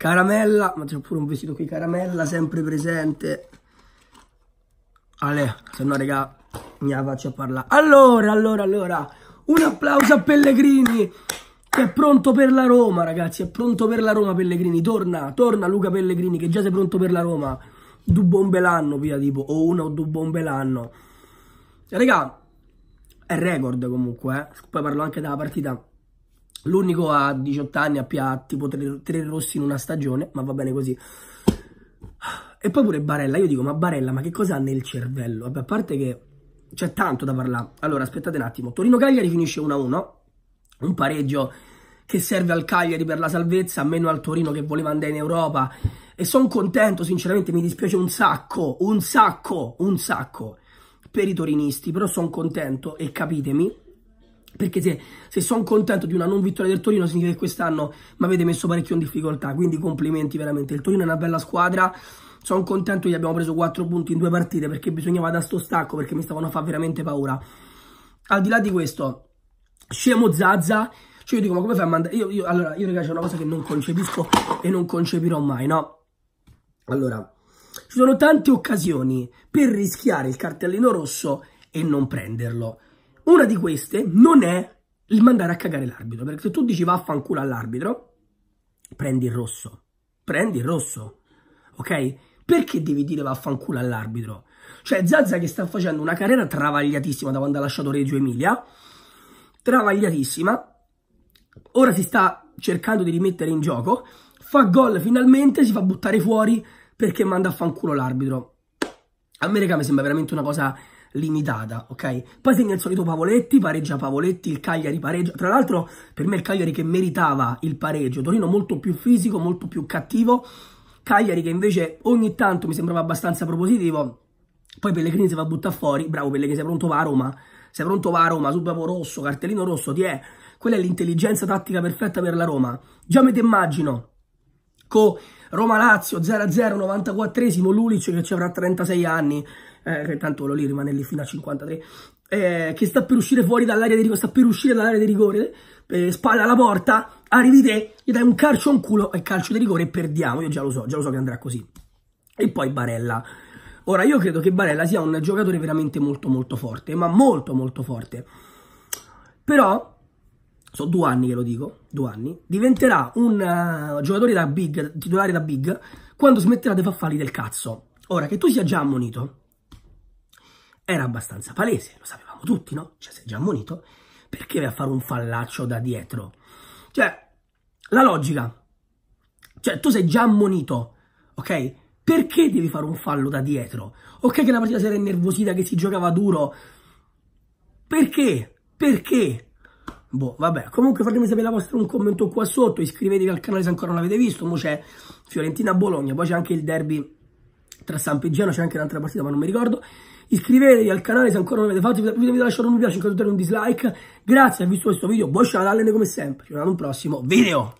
Caramella, ma c'è pure un vestito qui caramella, sempre presente. Ale, se no raga, mi la faccio parlare. Allora, allora, allora, un applauso a Pellegrini che è pronto per la Roma, ragazzi, è pronto per la Roma Pellegrini. Torna, torna Luca Pellegrini che già sei pronto per la Roma. Due bombe l'anno, via tipo, o una o due bombe l'anno. Raga, è record comunque, eh. poi parlo anche della partita L'unico a 18 anni a appia tipo tre, tre rossi in una stagione, ma va bene così. E poi pure Barella, io dico, ma Barella, ma che cosa ha nel cervello? Vabbè, a parte che c'è tanto da parlare. Allora, aspettate un attimo. Torino-Cagliari finisce 1-1, un pareggio che serve al Cagliari per la salvezza, meno al Torino che voleva andare in Europa. E sono contento, sinceramente, mi dispiace un sacco, un sacco, un sacco per i torinisti, però sono contento e capitemi, perché se, se sono contento di una non vittoria del Torino significa che quest'anno mi avete messo parecchio in difficoltà, quindi complimenti veramente, il Torino è una bella squadra, sono contento che abbiamo preso 4 punti in due partite perché bisognava da sto stacco perché mi stavano a fare veramente paura. Al di là di questo, scemo Zazza, cioè io dico ma come fai a mandare, io, io, allora io ragazzi c'è una cosa che non concepisco e non concepirò mai, no? Allora, ci sono tante occasioni per rischiare il cartellino rosso e non prenderlo. Una di queste non è il mandare a cagare l'arbitro, perché se tu dici vaffanculo all'arbitro, prendi il rosso, prendi il rosso, ok? Perché devi dire vaffanculo all'arbitro? Cioè Zazza che sta facendo una carriera travagliatissima da quando ha lasciato Reggio Emilia, travagliatissima, ora si sta cercando di rimettere in gioco, fa gol finalmente, si fa buttare fuori perché manda a fanculo l'arbitro. A me, raga, mi sembra veramente una cosa limitata, ok? Poi segna il solito Pavoletti, pareggia Pavoletti, il Cagliari pareggia. Tra l'altro, per me il Cagliari che meritava il pareggio, Torino molto più fisico, molto più cattivo, Cagliari che invece ogni tanto mi sembrava abbastanza propositivo, poi Pellegrini si va a buttare fuori, bravo Pellegrini, sei pronto va a Roma, sei pronto va a Roma, sul subapo rosso, cartellino rosso, ti è. Quella è l'intelligenza tattica perfetta per la Roma. Già me ti immagino, con Roma-Lazio 0-0, 94esimo, Lulic che ci avrà 36 anni, eh, tanto lì rimane lì fino a 53, eh, che sta per uscire fuori dall'area di rigore, sta per uscire dall'area di rigore, eh, spalla alla porta, arrivi te, gli dai un calcio a un culo, e calcio di rigore e perdiamo, io già lo so, già lo so che andrà così. E poi Barella. Ora, io credo che Barella sia un giocatore veramente molto molto forte, ma molto molto forte. Però, sono due anni che lo dico, due anni, diventerà un uh, giocatore da big, titolare da big, quando smetterà di far falli del cazzo. Ora, che tu sia già ammonito, era abbastanza palese, lo sapevamo tutti, no? Cioè, sei già ammonito, perché vai a fare un fallaccio da dietro? Cioè, la logica. Cioè, tu sei già ammonito, ok? Perché devi fare un fallo da dietro? Ok che la partita si era innervosita, che si giocava duro. Perché? Perché? Boh, vabbè. Comunque fatemi sapere la vostra un commento qua sotto, iscrivetevi al canale se ancora non l'avete visto. Mo c'è Fiorentina-Bologna, poi c'è anche il derby tra San Peggiano c'è anche un'altra partita ma non mi ricordo iscrivetevi al canale se ancora non l'avete fatto vi dovete lasciare un mi piace, un un dislike grazie per visto questo video buon ciao come sempre ci vediamo in un prossimo video